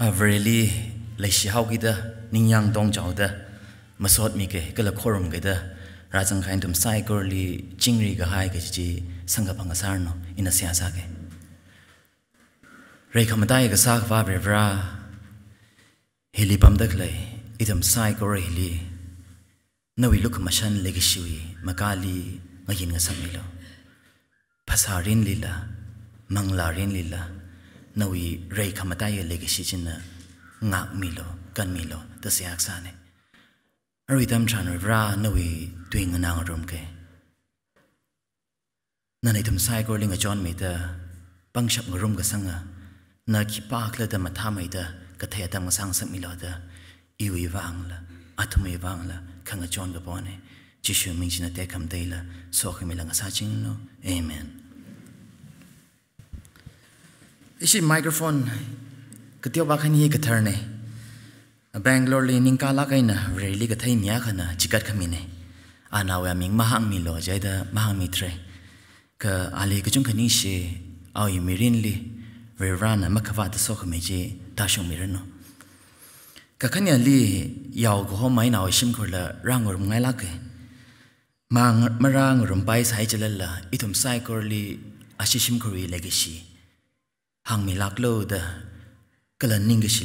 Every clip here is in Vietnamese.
Ah, really le shi hau gi da ning yang dong chao da masot mi ke kala khorum đó, ra rajang khain tum sai gor li chingri ga hai ge ji sanga panga sar no ina sia sa ge re cái dai ga sa va bre bra heli pam lại, le idam sai rồi gor heli nawi luk ma shan le gi shui makali ma yin ga sam mi lo phasarin lila rin lila 那位瑞克马大爷来给西京呢，牙米了，根米了，都是牙酸呢。阿瑞达姆穿了瓦，那位对个那阿个隆凯，那阿位他们赛哥领个 John 米的，帮什个隆个桑个，那起巴克个阿个马汤米的，个太阳个桑桑米了的，伊位忘了，阿土米忘了，看个 John 罗波呢，继续没事呢，待看待伊拉，索西米了个事情了，Amen。isi microphone katio ba khani ka thar ne bangalore le ning kala kai na really ka thai nya khana chikat khami ne ana wa ming mahang mi lo jai da mahang mi tre ka ali ka chung khani she au i mirin li ve rana makava da so khami je ta shong mi rano ka khani ali yau go mai na shim khur la rang ur ngai la ke mang marang rum pai sai chalala itum sai kor li ashishim khuri legacy hang mi lak lo da kala ning shi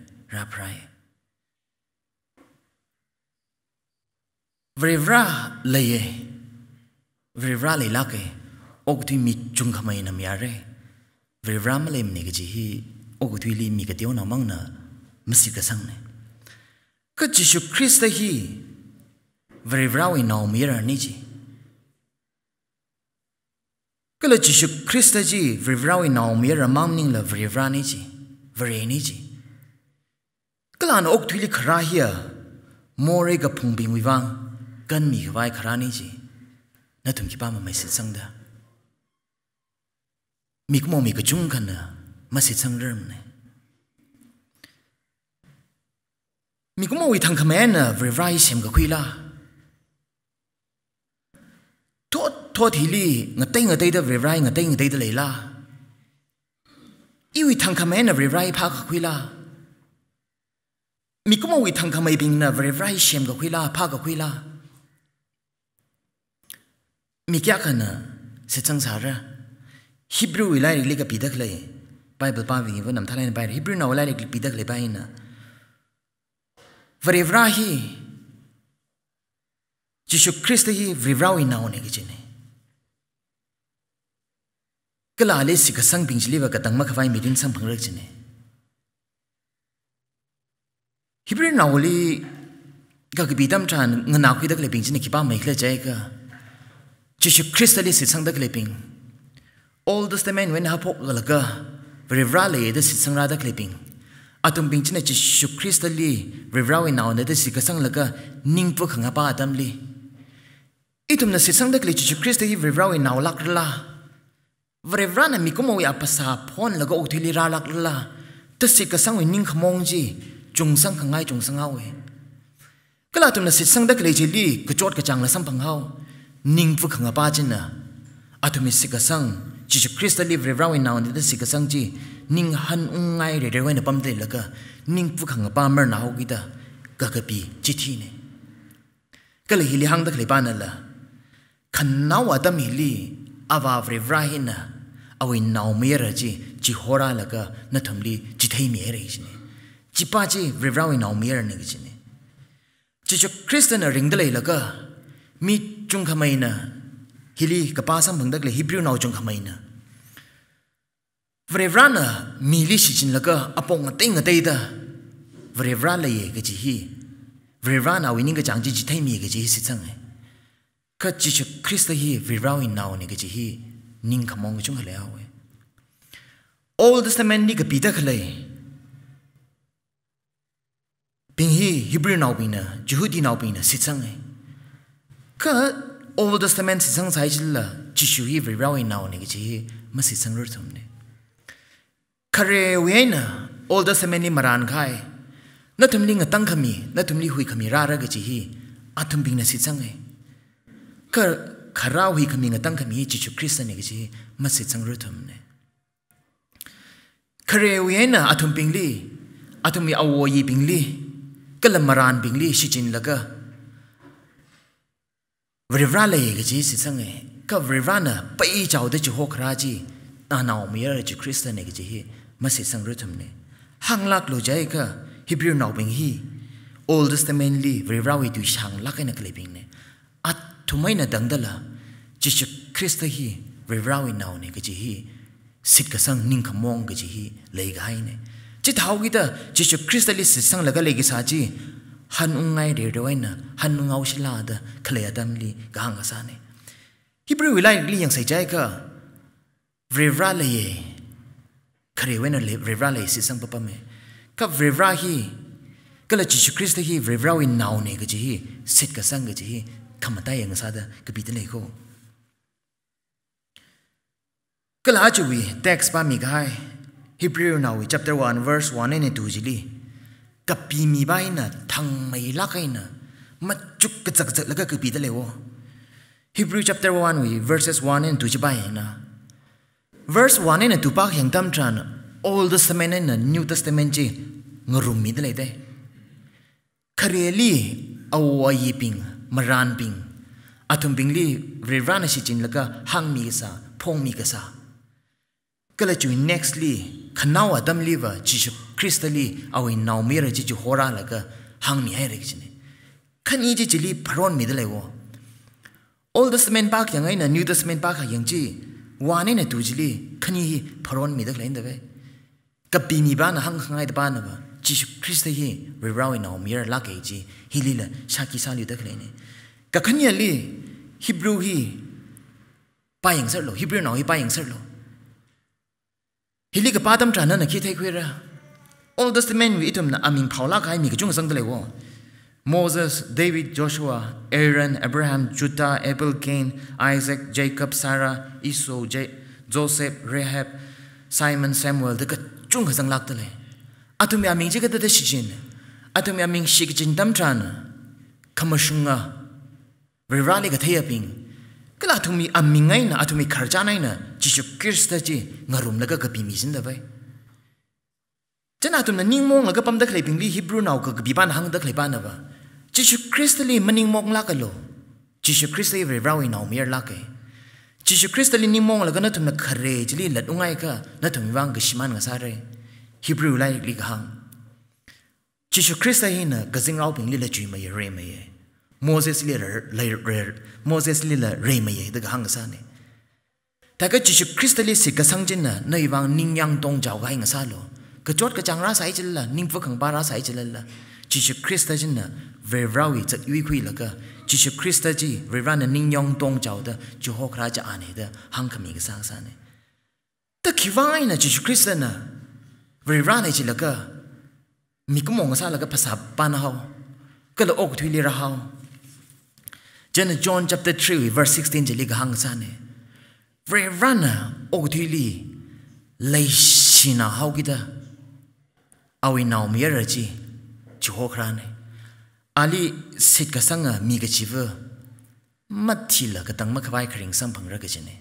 Raprai. Vrevra leye. Vrevra le lake. Ogutui mi chung khamai nam yare. Vrevra malem ne gaji hi. Ogutui li mi gateo na mang na. Masi ka sang ne. Ka Jishu Krista hi. Vrevra we na umira ni ji. Ka la Jishu Krista ji. Vrevra we na umira mang ning la vrevra ni ji. Vrevra ni ji. Kalan ok thuli khara hiya more ga phungbi muiwang kan mi vai khara ni ji na thum ki ba ma mai sit sang da mi ko mi ka chung kan na ma sit sang ram ne mi ko wi thang khamen na vri vai sem ga khuila tho tho thili ngatai ngatai da vri vai ngatai ngatai da leila iwi thang khamen na vri vai pha khuila mi kuma wi thang kamai bing na very very shem ga khuila pha ga khuila mi kya khana se chang sa ra hebrew wi lai le ga pi dak lai bible pa wi wa nam thalai ba hebrew na wi lai le pi dak lai ba na very hi jishu christ hi very very wi na one ge jine kala le sik sang bing jile ka tang ma khwai sang phang jine hibri nauli ga gi bidam chan nga na khida kle bing jin ki ba me khle jai ga chi chi kristali si sang da kle bing all the stemen when ha pok ga la ga very rally the si sang ra da kle bing atum bing chin chi chi kristali ri rawi nau na de si ga sang la ga ning pu khang ba adam li itum na si sang da kle chi chi kristali ri rawi nau lak la very rana mi ko mo ya pa sa phone la ga u thili ra lak la ta si ka sang ning khmong ji chung sang khang ai chung sang hao e kala tum na sit sang dak le ji li cứ chot cái chang la sam phang hao ning phu khang à, chin na athumi sik sang chi chu krista live re raw in now and the sik sang ji ning han ung ngai re re na pam de la ka ning phu khang pa mer na cái gi da ka ka pi chi thi ne kala hi li hang dak le pa na la khan na wa da mi li ava vre vrahina awi naw me ra ji chi hora là cái, na tham li chỉ thấy me re chứ. chipaji rirawi nau mier ni gi jine chi chu christian ring de lai la ga mi chung khamai na hili ka pa sam bang dak le hebrew nau chung khamai na vrevrana mi li shi jin la ga apong te nga te da vrevra la ye gi ji hi vrevrana wi ning ga jang ji ji thai mi gi ji si chang hai ka chi chu christian hi rirawi nau ni gi ji hi ning khamong chung la ya we old testament ni ga pita khlai bing hi hebrew now bin na jehudi now bin na sitsang ka old testament sitsang sai jil la chi shu hi very well now ni ji ma sitsang ru thum old testament ni maran khai na thum ling hui khami ra ra ge ji hi a ka khara hui khami ng tang khami chi chu christian ni ge ji ma sitsang ru thum ne kare kalamaran bingli si chin laga vrivra le yege ji si sange ka vrivra na pai chau de chi hok raji na na o mier chi kristen ne ji hi ma si sang ru thum ne hang lak lo jai ka hebrew now bing hi old testament li vrivra wi tu shang lak ne kle bing ne at thumai na dangdala chi chi krista hi vrivra wi now ne ji hi sit ka sang ning khamong ji hi le gai ne chỉ thao cái ta chỉ cho Christ là sự sang là cái lấy cái chứ hắn ông ngay để đâu na hắn ông ngâu xí là đó khởi là tâm li cái hàng cái sao này Hebrew lại li yang sai trái cả vivra là gì khởi vậy là vivra là sự sang papa mẹ cái vivra hi cái là chỉ cho Christ hi vivra in nào này cái gì hi sit cái sang cái gì hi khăm tay yang sao đó cái bị thế này không cái là chú ý text ba mi cái Hebrew now chapter 1 verse 1 and 2 jili kapi mi bai na thang mai la kai na ma chuk ka chak chak la ka kapi da lewo Hebrew chapter 1 we verses 1 and 2 ji bai na verse 1 and 2 pa heng tam tran old testament and new testament ji ngarum mi da le de khareli awai ping maran ping athum ping li revana si chin la ka hang mi sa phong mi ka sa kalachu nextly khnaw adam liva jishu christali awi naw mera ji ji hora la ga hang mi hai re gi ne khani ji ji li phron mi de le wo old testament pak yang ai na new testament pak ha yang ji wane ne tu ji li khani hi phron mi de ka bi mi hang hang ai de jishu christa hi we raw in naw hi li la sha ki sa li li hebrew hi pa lo hebrew naw hi pa lo hili ka patam trana na ki thai khwera old testament wi itum na amin phawla kai mi ka chung sang dale wo Moses, David, Joshua, Aaron, Abraham, Judah, Abel, Cain, Isaac, Jacob, Sarah, Esau, J- Joseph, Rahab, Simon, Samuel, the chung ka sang lak dale atumi amin je ka de shin atumi amin shik jin dam trana kamashunga verali ka thaya ping kala atumi amin ngai na atumi kharja nai na Jesus Christ chi ngarum laga ka pimi sin da bai chana tum na ning mong laga pam da khlei ping li hebrew nau ka bi ban hang da khlei ban ba Jesus Christ li maning mong la ka lo Jesus Christ li rawi nau mir la ke Jesus Christ li ning mong laga na tum na khare chi li lat ungai ka na tum wang ga shiman ga sare hebrew lai li hang Jesus Christ hi na ka jing rau ping li la chui ma ye re ma ye Moses li la Moses li la re ma ye da ga hang sa แต่ก็จิชคริสต์ลิสิกสังจินนะในวังนิ่งยังตรงเจ้าไงงซาโลก็จดก็จังราสายจิลละนิ่งฟุกขังปาราสายจิลละจิชคริสต์จินนะเวราวีจะยุยคุยละก็จิชคริสต์จีเวรานะนิ่งยังตรงเจ้าเดจูฮอกราจะอ่านเดหังขมีกสังสานเนแต่คิดว่าไงนะจิชคริสต์นะเวราน้จิละก็มีกุมงซาละก็ภาษาปานาฮาก็ละอกทุยลีราฮาเจนจอห์น chapter 3 verse 16จิลิกหังสานเน Vre rana o thui li lei shina hau kita awi nau mi ra chi chu ho khra ne ali sit ka sanga mi ga chi ve mat thi la ka tang ma khwai khring sam phang ra ga chi ne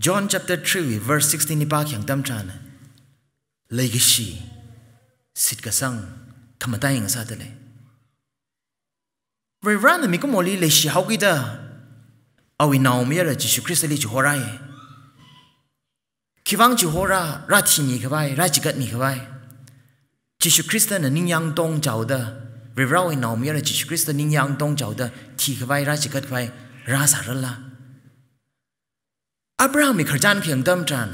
John chapter 3 verse 16 ni pa khyang tam chan lei ga shi sit ka sang thamata ing sa ta le Vre rana mi ko moli lei shi hau kita เอาวินาวมีอะไรจิสุคริสต์เลยจิหัวไรคิวังจิหัวราราทีนี่เข้าไปราจิกัดนี่เข้าไปจิสุคริสต์นั้นนิ่งยังตรงเจ้าเด้อเรียบร้อยนาวมีอะไรจิสุคริสต์นิ่งยังตรงเจ้าเด้อที่เข้าไปราจิกัดเข้าไปราสารละอับราฮัมมีขจานเขียงเติมจาน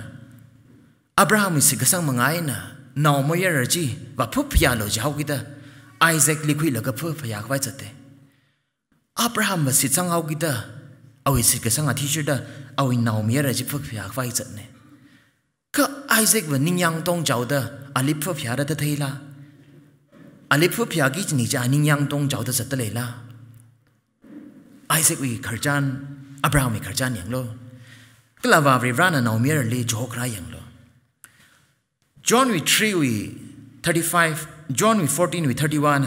อับราฮัมมีสิกสังมังไงนะนาวมีอะไรจีว่าพุพยาโลจะเอากิดาไอแซคลิคุยแล้วก็พุพยาเข้าไปจัดเตะอับราฮัมมีสิจังเอากิดาเอาอิสิกสังอาทิชุดะเอาอินาวมีอะไรจิพกพิอาไฟจัดเนก็ไอเซกวันนิยังต้องเจ้าเดออลิพพพิอาได้เทีละอลิพพพิอากิจนิจานิยังต้องเจ้าเดอสัตเลยละไอเซกวิขรจันอับราฮัมิขรจันยังโลกลาวาบริรานะนาวมีอะไรจ่อคราอย่างโลจอห์นวิทรีวิทอร์ตี้ไฟฟ์จอห์นวิทฟอร์ตีนวิทอร์ตี้วัน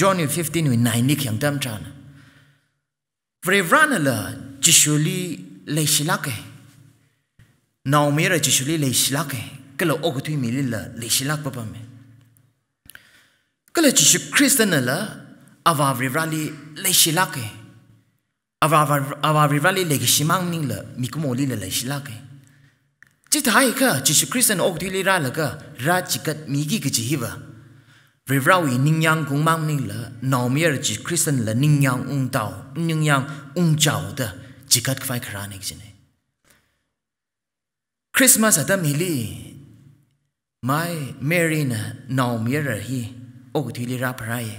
จอห์นวิทฟิฟตีนวิทไนน์นิกยังเต็มจานบริรานะละ基督里来施洗的，拿欧米尔基督里来施洗的，可是欧格提米利来施洗爸爸们。可是基督 ·Christian 来啦，阿爸阿妈来施洗的，阿爸阿妈阿爸阿妈来给圣母尼拉咪可摩利来施洗的。这大概个基督 ·Christian 欧格提米拉拉个拉基督米吉可济维吧？维维尼尼央共圣尼拉拿欧米尔基督 ·Christian 拉尼央共道尼央共教的。jikat khwai khara ne jine christmas adam hili mai mary na naw mira er hi og thili ra phara ye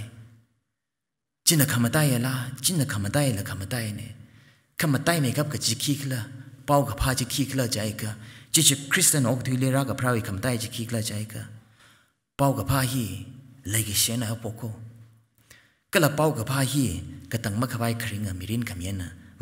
china khamata ye la china khamata ye la khamata ye ne khamata ye kap ka jikhi khla pau ka pha jikhi khla jai ka chi chi christian og thili ra ka phara ye khamata ye jikhi khla jai ka pau ka pha hi lagi shena ha poko kala pau ka pha hi ka tangma khawai khringa mirin na.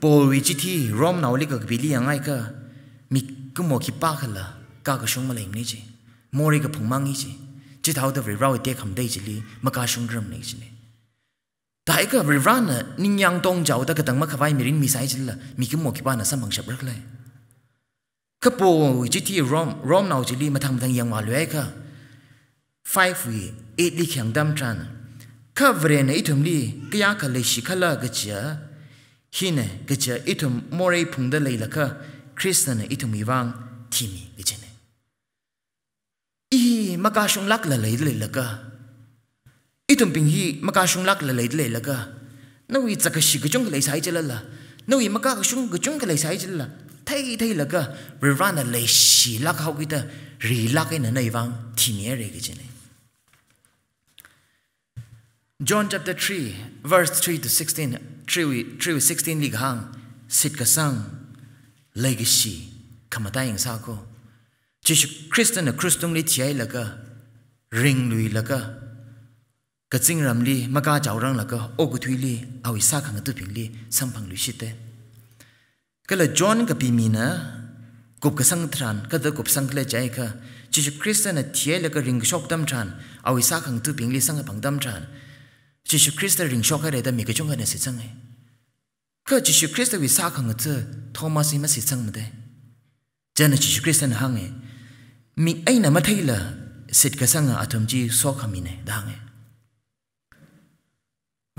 Paul wichi thi Rom nau lika kbili yangai ka mi kumo ki pakala ka ka shung malai mni ji mori ka phungmangi ji chi thau da riraw te kham dei ji li maka shung gram nei ji ne ta ka rirana ningyang tong jau da ka tang ma khawai mirin mi sai ji la mi kumo ki bana samang shap rak lai ka Paul wichi thi Rom Rom nau ji li ma thang thang yang ma lwe ka five we eight li khyang dam tran ka vrene itum li kya ka le shikhala ga chia hine gacha itum more phungda leilaka krishna na itum iwang thimi gacha ne i maka shung lak la leil leilaka itum ping hi maka shung lak la leil leilaka nawi chaka shi gachung le sai chela la nawi maka shung gachung le sai chela thay thay laka rivana le shi lak hau kita ri lak ina e na iwang thimi e re gacha ne John chapter 3 verse 3 to 16 3 3 16 lighang hang sit ka sang legacy kamatayin sa ko Jesus Christ na Christum li chai ring lui la ka ka ching ram li ma ka chaw rang li a wi sa khang li sam lui John ka pi na gup ka sang thran ka gup sang ka Jesus Christ na thie la ring shok dam thran a wi sa khang li sang dam Jesu Christa ring shoka re da mi ge jong ne se chang ai ka Jesu Christa wi sa khang ge Thomas ma se chang ma de jana Jesu Christa na hang ai mi ai na ma thai la sit ka sang chí thum không so kha đang ne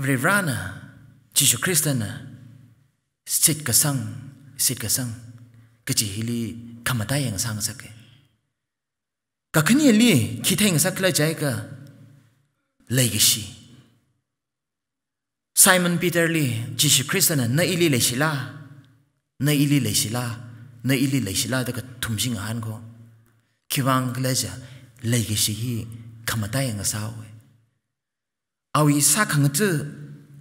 Vì nge re rana Jesu Christa na sit ka sang sit ka sang ka chi hili khamata yang sang sắc. sa ke ka khani li khitheng sắc kla jai cả lấy cái gì? Simon Peter li Jesus Christ na na ili le sila na ili le sila na ili le sila da ka thumjing han go kiwang leja le ge shi hi khamata yang sa we awi sa khang tu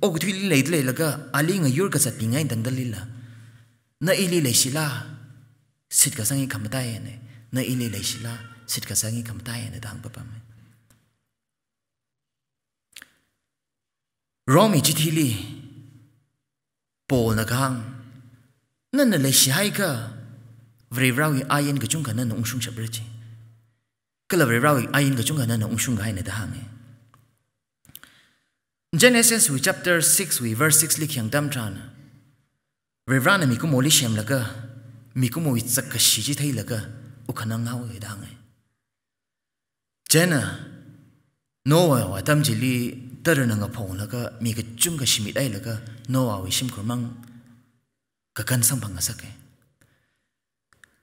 og thui li le le ga ali nga yur ka sa pingai dang dal la na ili le sila sit ka sangi khamata ye ne na ili le sila sit ka sangi khamata ye ne dang pa pa me Romi jitili. Po na kang. Nan na lai shihai ka. Vri rawi ayin ka chung ka nan na ungshung cha brachi. Kala vri rawi ayin ka chung ka nan na ungshung ka hai na dahang e. Genesis we chapter 6 we verse 6 lik yang dam tra na. Vri vra shem laka. Mi kumo i tsak ka shi ji thai laka. U ka nang hao e dahang e. Jena. Noah wa tam jili tarana nga poong laka mii kachung ka shimit ae laka noo aawai shimkur maang kagan sambangasake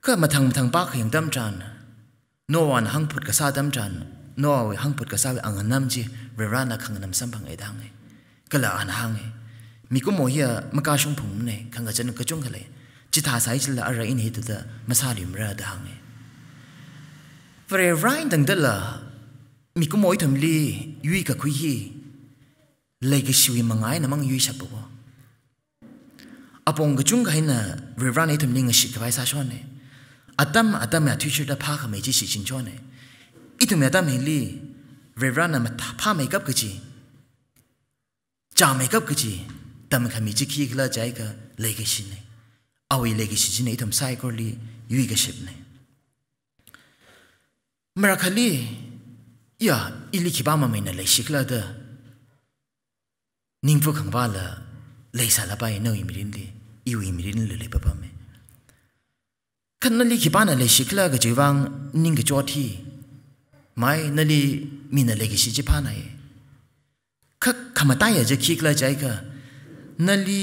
kaa matang matang paka yung damdran noo aawai hangput ka saa damdran noo aawai hangput ka saa we aangan namji vairaana kangan nam sambangay daang kala aana haang mii kumohia makaashung poong mune kanga chana kachung hale legacy shiwi mangai na mang yui shabu wo. Apo nga chung kai na rewrani tum ni shi kawai sa shon ne. Atam atam ya tuishir da paa ka meji shi chin chuwa ne. Itum ya tam hi li rewrani ma ta paa mei kap kaji. Cha mei kap kaji. Tam ka meji ki ikla jai ka legacy shi ne. Awi legacy shi jine itum sai kor li yui ka ship ne. Mara ka li ya ili kibama mei na le shikla da ningfu khamba la leisa la pai no imrin di i u imrin le le papa me kan na li ki pa na le shi kla ga ji wang ning ge jo thi mai na li min na le ge shi ji pa na ye ka khama ta ye ji ki kla ja ka na li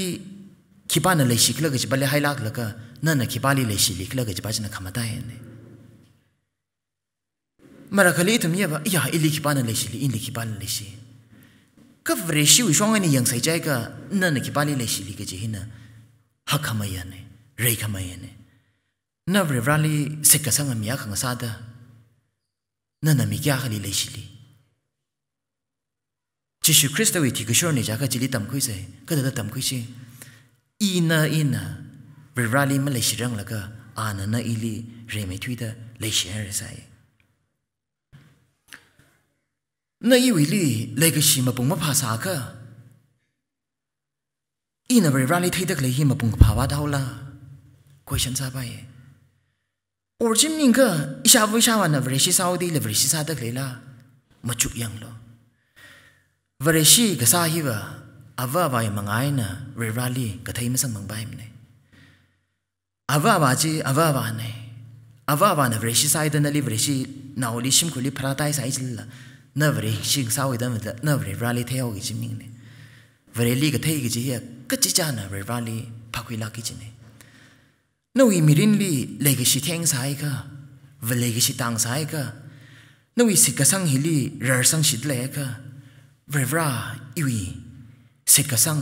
ki pa na le shi kla ga ji ba le hai la ga na na ki ba li le shi li kla ga ji ba ji na khama ta ye ne mara khali tum ye ba ya li ki pa na le shi li i li ki pa na le shi kaf reshi u shwaa ngani yang saichaya ka na na kipali li ka hina hak hamaya rei hamaya ne. Na vrivra li sikka nga saada na na li le li. Chi krista we tiga shor ne cha ka chi li tamkui se, ka tata na i na vrivra ma le shi ka a na na li rei me tui da le hara saye. 那一为里那个什么蹦么爬啥个？伊那为让你推得来，伊么蹦爬哇到啦，怪想啥吧耶？我今明个一下午下完那为些啥的，那为些啥得来啦，么就样了。为些个啥伊吧，阿娃娃也忙爱呢，为让你个推么上忙白么呢？阿娃娃子阿娃娃呢？阿娃娃那为些啥的那里为些，那我里辛苦里爬大晒子了。navre shing sao idam da navre rally theo gi chiming ne vare li ga thei gi ji ya kachi cha na re rally phakwi la ki chine no i mirin li le gi shi theng sai ka vale gi shi tang sai ka no i sik sang hi li rar sang shit le ka vrevra iwi sik sang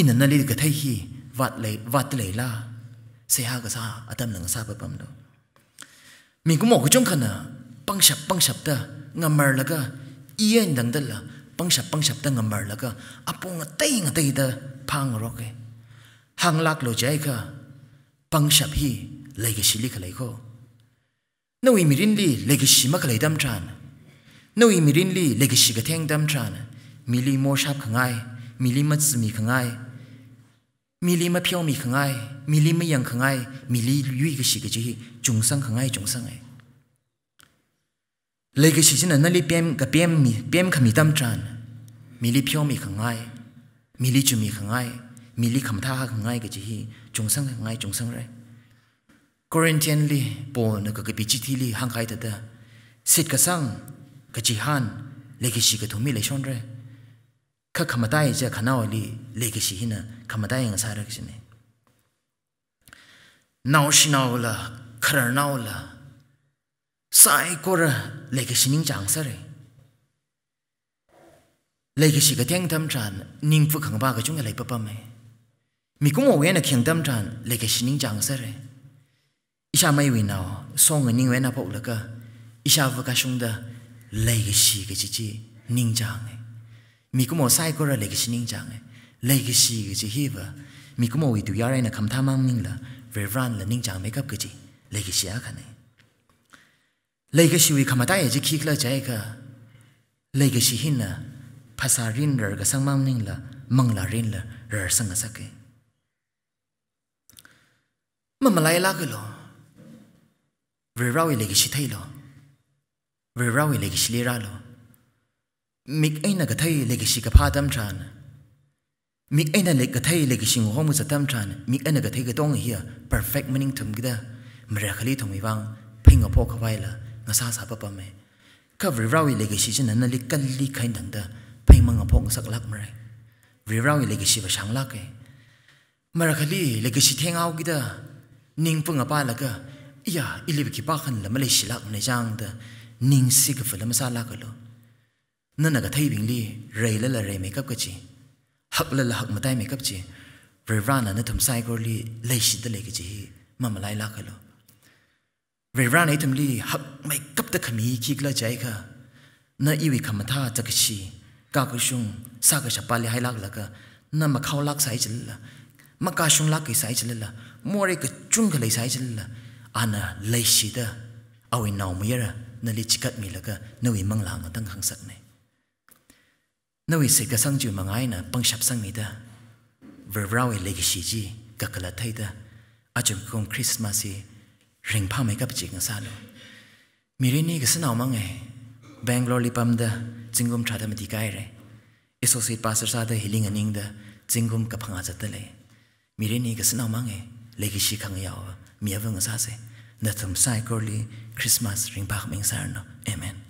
in na li ga thei hi vat le vat le la se ha ga sa atam nang sa pa pam do mi ku mo ku chung khana pang shap pang shap ta nga mhār laka īyān ṭhāṅ tāṅ tāla pāṅ xāb pāṅ xāb tāṅ nga mhār laka āpo ngā tāi ngā tāi tā pāṅ ngā rōk ē ḵāṅ lāk lō jē kā pāṅ xāb hī lē kā sī lī kā lē kō nā wē mī rī nlī lē kā sī mā kā lē tām tāna nā wē mī rī nlī lē kā sī kā tāṅ tām tāna mī lī mō shāb kháng āi mī lī mā tsu mī kháng āi mī lega shi jin na li pem ga pem mi pem kha mi tam chan mi li pyo mi kha ngai mi li chu mi kha ngai mi li kham tha kha ngai ga ji hi chung sang ngai chung sang re quarantine li po na ga ga bi chi ti li hang kai ta da sit ka sang ga ji han lega shi ga thu mi le shon re ka kha ma dai ja kha na li lega shi hi na kha ma dai ng sa ra ga ji ne nao shi nao la kar nao la sāi kōrā lēkā shīnīng chāngsā rē. Lēkā shīgā tēng tam chān, nīng fū khaṅ bāgā chūngā lē pāpā mē. Mī kūmō wē nā khiāng tam chān, lēkā shīnīng chāngsā rē. Ishā mai wī nāo, sō ngā nīng wē nā pōk lakā, ishā fū kā shūngdā, lēkā shīgā chī chī nīng chāngā. Mī kūmō sāi kōrā lēkā shīnīng chāngā, lēkā shīgā chī hī vā, mī kūmō wī tū yā rē nā 来个西维卡曼达耶，就克拉扎耶卡，来个西林啦，菩萨林啦，个僧王林啦，梦啦林啦，个僧格萨克。妈妈来拉格罗，维拉维来个西泰罗，维拉维来个西里拉罗，咪埃那格泰伊来个西卡巴达姆查那，咪埃那格泰伊来个西乌霍姆扎姆查那，咪埃那格泰格东尼亚，perfect ming term 噶，mercury 同咪王，peng 个 po 卡瓦拉。那啥啥不不卖。可别饶了那个西珍奶奶，家里开点的，派么个破个十来块没来。别饶了那个西伯长来个。马家里那个西天阿欧个，你么个巴了个，呀，一里边七八分，两百来十来块没账的。你西个分两百来块了。那那个太平里，雷了了雷没割过去，黑了了黑没摘没割过去。别饶了那他妈西沟里来西的来个西，么么来拉块了。về ra này thầm li hắc mấy cấp tất khả mi khi là chạy cả nó yêu khả mà tha chắc gì cả cái sung sa cái sập bali hay lạc là cả mà khâu lạc sai chừng là mà cả xung lạc cái sai chừng là mua cái chung cái lấy sai chừng là anh à lấy gì đó ao in nào mới ra nó lấy chikat mi là cả nó vì mang làng ở tăng hàng sắc này nó vì sẽ cái sang chịu mà ngay nè băng sập sang mi đó về ra về lấy cái gì gì cả cái là thấy đó à chúng con Christmas ring pa mai ka pichi ng sa lo mi ri ni ga sa naw mang e bangalore li pam da jingum tha da mi dikai re eso si pa sa sa da healing aning da jingum ka phanga cha ta le mi ri ni ga sa naw mang e le gi shi khang ya wa mi ya wa ng sa se na thum sai ko li christmas ring pa ming sa no amen